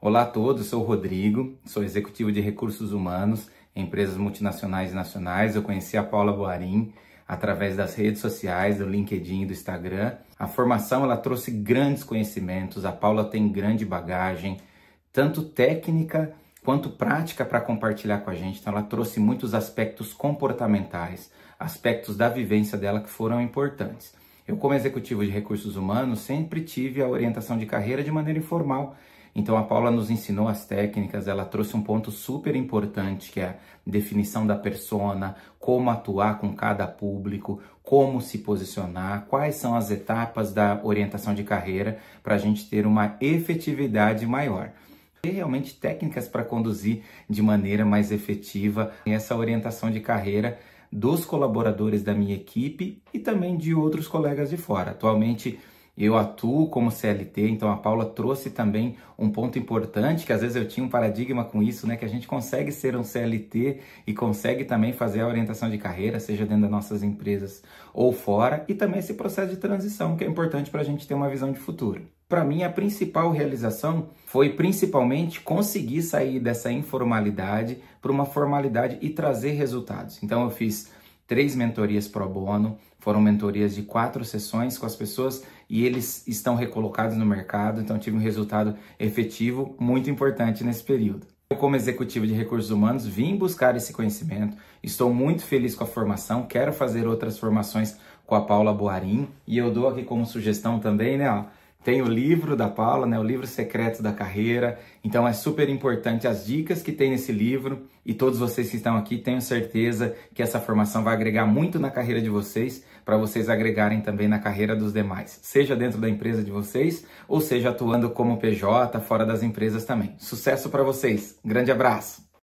Olá a todos, sou o Rodrigo, sou executivo de recursos humanos em empresas multinacionais e nacionais. Eu conheci a Paula Boarim através das redes sociais, do LinkedIn e do Instagram. A formação ela trouxe grandes conhecimentos, a Paula tem grande bagagem, tanto técnica quanto prática para compartilhar com a gente. Então ela trouxe muitos aspectos comportamentais, aspectos da vivência dela que foram importantes. Eu como executivo de recursos humanos sempre tive a orientação de carreira de maneira informal então a Paula nos ensinou as técnicas, ela trouxe um ponto super importante que é a definição da persona, como atuar com cada público, como se posicionar, quais são as etapas da orientação de carreira para a gente ter uma efetividade maior ter realmente técnicas para conduzir de maneira mais efetiva essa orientação de carreira dos colaboradores da minha equipe e também de outros colegas de fora. Atualmente, eu atuo como CLT, então a Paula trouxe também um ponto importante, que às vezes eu tinha um paradigma com isso, né, que a gente consegue ser um CLT e consegue também fazer a orientação de carreira, seja dentro das nossas empresas ou fora, e também esse processo de transição, que é importante para a gente ter uma visão de futuro. Para mim, a principal realização foi principalmente conseguir sair dessa informalidade para uma formalidade e trazer resultados. Então, eu fiz três mentorias pro bono, foram mentorias de quatro sessões com as pessoas e eles estão recolocados no mercado, então tive um resultado efetivo muito importante nesse período. Eu, como executivo de recursos humanos, vim buscar esse conhecimento, estou muito feliz com a formação, quero fazer outras formações com a Paula Boarim e eu dou aqui como sugestão também, né? Ó, tem o livro da Paula, né, o livro secreto da carreira. Então é super importante as dicas que tem nesse livro e todos vocês que estão aqui, tenho certeza que essa formação vai agregar muito na carreira de vocês, para vocês agregarem também na carreira dos demais, seja dentro da empresa de vocês ou seja atuando como PJ fora das empresas também. Sucesso para vocês. Grande abraço.